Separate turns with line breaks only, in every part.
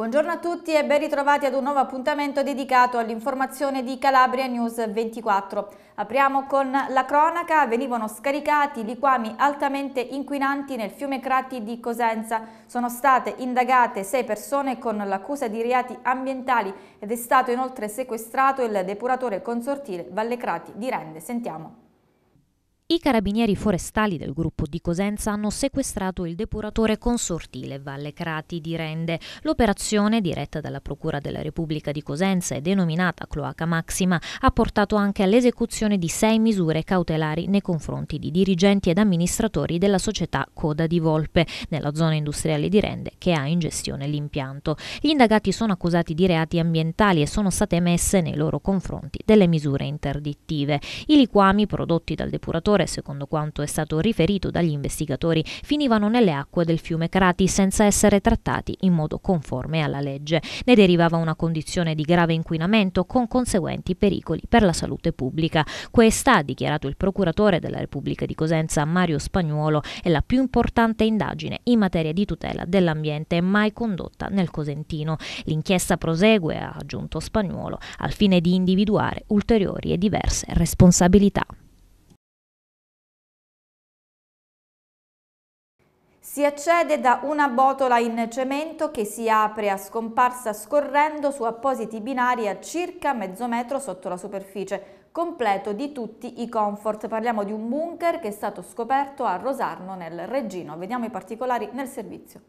Buongiorno a tutti e ben ritrovati ad un nuovo appuntamento dedicato all'informazione di Calabria News 24. Apriamo con la cronaca, venivano scaricati liquami altamente inquinanti nel fiume Crati di Cosenza. Sono state indagate sei persone con l'accusa di reati ambientali ed è stato inoltre sequestrato il depuratore consortile Valle Crati di Rende. Sentiamo.
I carabinieri forestali del gruppo di Cosenza hanno sequestrato il depuratore consortile Valle Crati di Rende. L'operazione, diretta dalla Procura della Repubblica di Cosenza e denominata Cloaca Maxima, ha portato anche all'esecuzione di sei misure cautelari nei confronti di dirigenti ed amministratori della società Coda di Volpe, nella zona industriale di Rende che ha in gestione l'impianto. Gli indagati sono accusati di reati ambientali e sono state emesse nei loro confronti delle misure interdittive. I liquami prodotti dal depuratore ore, secondo quanto è stato riferito dagli investigatori, finivano nelle acque del fiume Crati senza essere trattati in modo conforme alla legge. Ne derivava una condizione di grave inquinamento con conseguenti pericoli per la salute pubblica. Questa, ha dichiarato il procuratore della Repubblica di Cosenza Mario Spagnuolo, è la più importante indagine in materia di tutela dell'ambiente mai condotta nel Cosentino. L'inchiesta prosegue, ha aggiunto Spagnuolo, al fine di individuare ulteriori e diverse responsabilità.
Si accede da una botola in cemento che si apre a scomparsa scorrendo su appositi binari a circa mezzo metro sotto la superficie, completo di tutti i comfort. Parliamo di un bunker che è stato scoperto a Rosarno nel Regino. Vediamo i particolari nel servizio.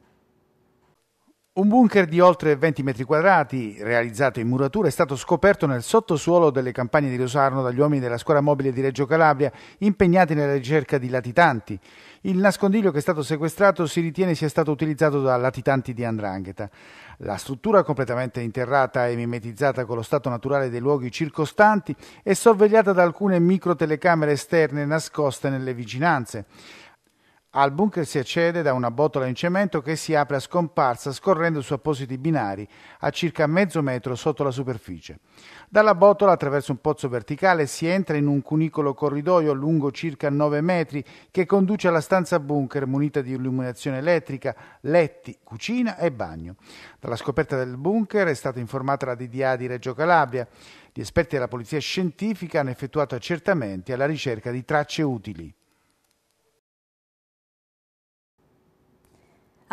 Un bunker di oltre 20 metri quadrati, realizzato in muratura, è stato scoperto nel sottosuolo delle campagne di Rosarno dagli uomini della scuola mobile di Reggio Calabria, impegnati nella ricerca di latitanti. Il nascondiglio che è stato sequestrato si ritiene sia stato utilizzato da latitanti di Andrangheta. La struttura, completamente interrata e mimetizzata con lo stato naturale dei luoghi circostanti, è sorvegliata da alcune microtelecamere esterne nascoste nelle vicinanze. Al bunker si accede da una botola in cemento che si apre a scomparsa scorrendo su appositi binari a circa mezzo metro sotto la superficie. Dalla botola, attraverso un pozzo verticale, si entra in un cunicolo corridoio lungo circa 9 metri che conduce alla stanza bunker munita di illuminazione elettrica, letti, cucina e bagno. Dalla scoperta del bunker è stata informata la DDA di Reggio Calabria. Gli esperti della polizia scientifica hanno effettuato accertamenti alla ricerca di tracce utili.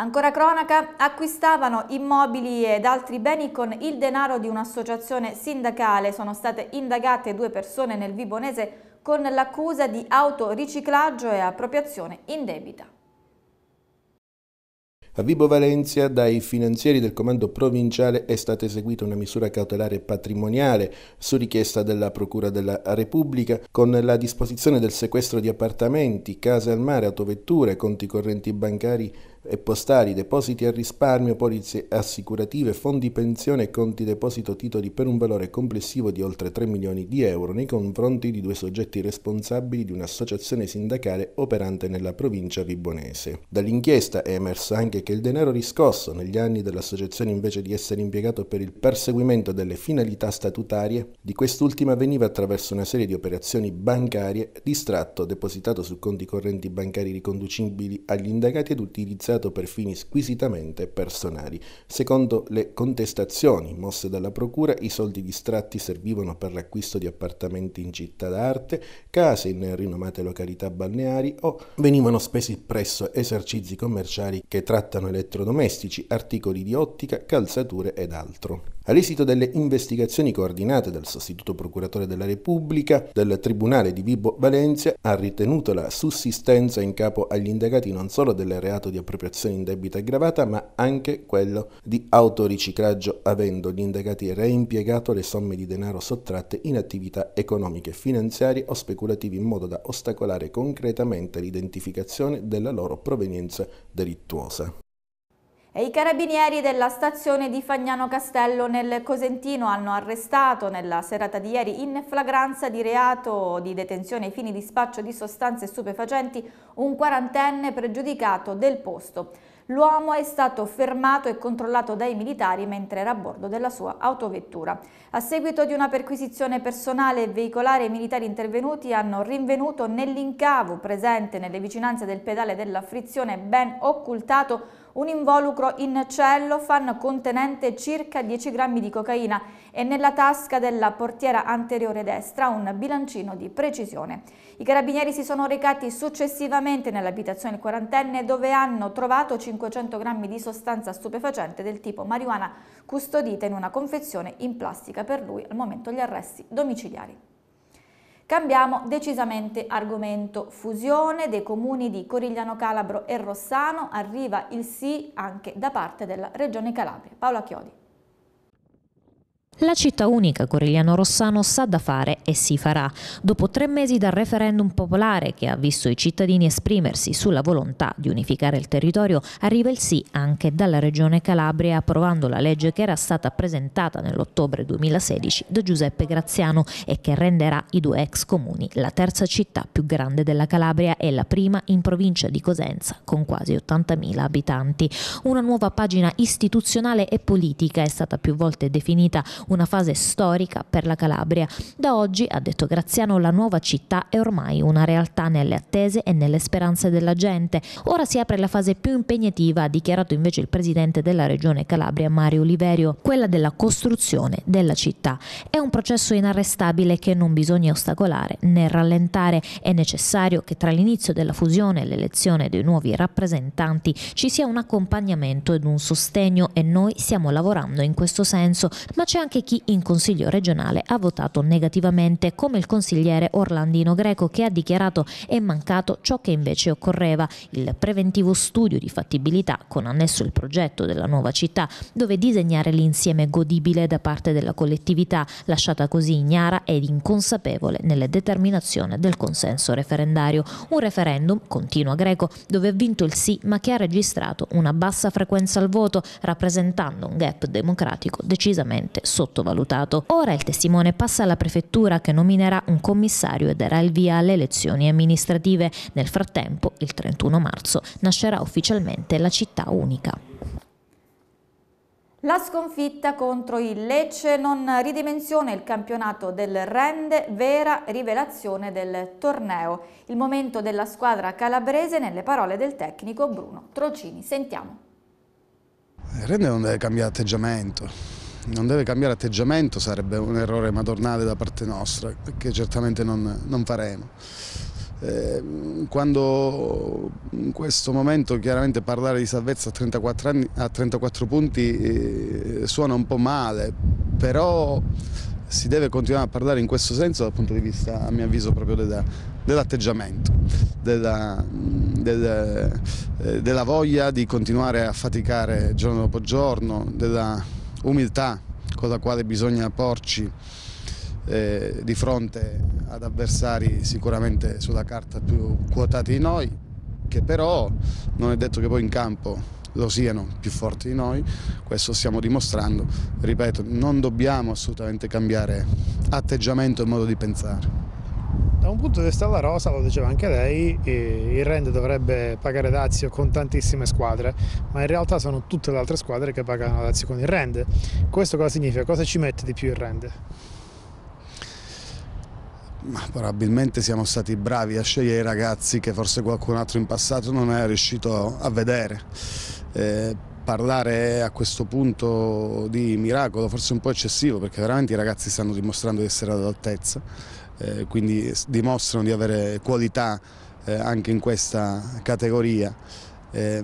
Ancora cronaca, acquistavano immobili ed altri beni con il denaro di un'associazione sindacale. Sono state indagate due persone nel Vibonese con l'accusa di autoriciclaggio e appropriazione indebita.
A Vibo Valencia dai finanzieri del comando provinciale è stata eseguita una misura cautelare patrimoniale su richiesta della Procura della Repubblica con la disposizione del sequestro di appartamenti, case al mare, autovetture, conti correnti bancari e postali, depositi a risparmio, polizze assicurative, fondi pensione e conti deposito titoli per un valore complessivo di oltre 3 milioni di euro nei confronti di due soggetti responsabili di un'associazione sindacale operante nella provincia vibonese. Dall'inchiesta è emerso anche che il denaro riscosso negli anni dell'associazione invece di essere impiegato per il perseguimento delle finalità statutarie, di quest'ultima veniva attraverso una serie di operazioni bancarie distratto, depositato su conti correnti bancari riconducibili agli indagati ed utilizzato utilizzato per fini squisitamente personali. Secondo le contestazioni mosse dalla Procura, i soldi distratti servivano per l'acquisto di appartamenti in città d'arte, case in rinomate località balneari o venivano spesi presso esercizi commerciali che trattano elettrodomestici, articoli di ottica, calzature ed altro. All'esito delle investigazioni coordinate dal sostituto procuratore della Repubblica, del Tribunale di Vibo Valencia ha ritenuto la sussistenza in capo agli indagati non solo del reato di appropriazione indebita aggravata, ma anche quello di autoriciclaggio, avendo gli indagati reimpiegato le somme di denaro sottratte in attività economiche, finanziarie o speculative in modo da ostacolare concretamente l'identificazione della loro provenienza delittuosa.
E I carabinieri della stazione di Fagnano Castello nel Cosentino hanno arrestato nella serata di ieri in flagranza di reato di detenzione ai fini di spaccio di sostanze stupefacenti un quarantenne pregiudicato del posto. L'uomo è stato fermato e controllato dai militari mentre era a bordo della sua autovettura. A seguito di una perquisizione personale e veicolare i militari intervenuti hanno rinvenuto nell'incavo presente nelle vicinanze del pedale della frizione ben occultato un involucro in cellofan contenente circa 10 grammi di cocaina e nella tasca della portiera anteriore destra un bilancino di precisione. I carabinieri si sono recati successivamente nell'abitazione del quarantenne dove hanno trovato 500 grammi di sostanza stupefacente del tipo marijuana custodita in una confezione in plastica per lui al momento gli arresti domiciliari. Cambiamo decisamente argomento. Fusione dei comuni di Corigliano Calabro e Rossano. Arriva il sì anche da parte della Regione Calabria. Paola Chiodi.
La città unica Corigliano Rossano sa da fare e si farà. Dopo tre mesi dal referendum popolare che ha visto i cittadini esprimersi sulla volontà di unificare il territorio, arriva il sì anche dalla regione Calabria approvando la legge che era stata presentata nell'ottobre 2016 da Giuseppe Graziano e che renderà i due ex comuni la terza città più grande della Calabria e la prima in provincia di Cosenza con quasi 80.000 abitanti. Una nuova pagina istituzionale e politica è stata più volte definita una fase storica per la Calabria. Da oggi, ha detto Graziano, la nuova città è ormai una realtà nelle attese e nelle speranze della gente. Ora si apre la fase più impegnativa, ha dichiarato invece il presidente della regione Calabria Mario Oliverio, quella della costruzione della città. È un processo inarrestabile che non bisogna ostacolare né rallentare. È necessario che tra l'inizio della fusione e l'elezione dei nuovi rappresentanti ci sia un accompagnamento ed un sostegno e noi stiamo lavorando in questo senso, ma c'è anche anche chi in Consiglio regionale ha votato negativamente, come il consigliere Orlandino Greco che ha dichiarato è mancato ciò che invece occorreva, il preventivo studio di fattibilità con annesso il progetto della nuova città, dove disegnare l'insieme godibile da parte della collettività, lasciata così ignara ed inconsapevole nelle determinazioni del consenso referendario. Un referendum, continua Greco, dove ha vinto il sì ma che ha registrato una bassa frequenza al voto, rappresentando un gap democratico decisamente superiore sottovalutato. Ora il testimone passa alla prefettura che nominerà un commissario e darà il via alle elezioni amministrative. Nel frattempo, il 31 marzo, nascerà ufficialmente la città unica.
La sconfitta contro il Lecce non ridimensiona il campionato del Rende, vera rivelazione del torneo. Il momento della squadra calabrese nelle parole del tecnico Bruno Trocini. Sentiamo.
Il Rende non deve cambiare atteggiamento, non deve cambiare atteggiamento sarebbe un errore madornale da parte nostra, che certamente non, non faremo. Ehm, quando in questo momento chiaramente parlare di salvezza a 34, anni, a 34 punti eh, suona un po' male, però si deve continuare a parlare in questo senso dal punto di vista, a mio avviso, proprio dell'atteggiamento, della, della, eh, della, voglia di continuare a faticare giorno dopo giorno, della umiltà, con la quale bisogna porci eh, di fronte ad avversari sicuramente sulla carta più quotati di noi, che però non è detto che poi in campo lo siano più forti di noi, questo stiamo dimostrando, ripeto, non dobbiamo assolutamente cambiare atteggiamento e modo di pensare.
Da un punto di vista della Rosa, lo diceva anche lei, il Rende dovrebbe pagare Dazio con tantissime squadre, ma in realtà sono tutte le altre squadre che pagano Dazio con il Rende. Questo cosa significa? Cosa ci mette di più il Rende?
Ma probabilmente siamo stati bravi a scegliere i ragazzi che forse qualcun altro in passato non è riuscito a vedere. Eh, parlare a questo punto di miracolo forse è un po' eccessivo perché veramente i ragazzi stanno dimostrando di essere all'altezza eh, quindi dimostrano di avere qualità eh, anche in questa categoria. Eh,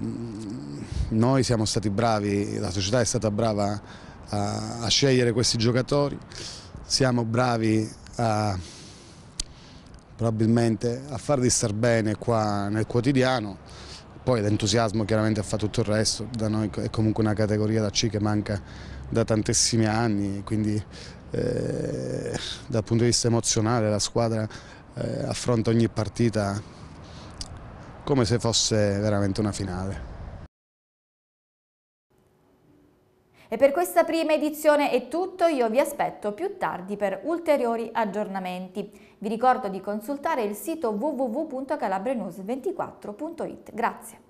noi siamo stati bravi, la società è stata brava a, a scegliere questi giocatori, siamo bravi a, probabilmente a farli star bene qua nel quotidiano poi l'entusiasmo chiaramente fa tutto il resto, da noi è comunque una categoria da C che manca da tantissimi anni, quindi eh, dal punto di vista emozionale la squadra eh, affronta ogni partita come se fosse veramente una finale.
E per questa prima edizione è tutto, io vi aspetto più tardi per ulteriori aggiornamenti. Vi ricordo di consultare il sito www.calabrenews24.it. Grazie.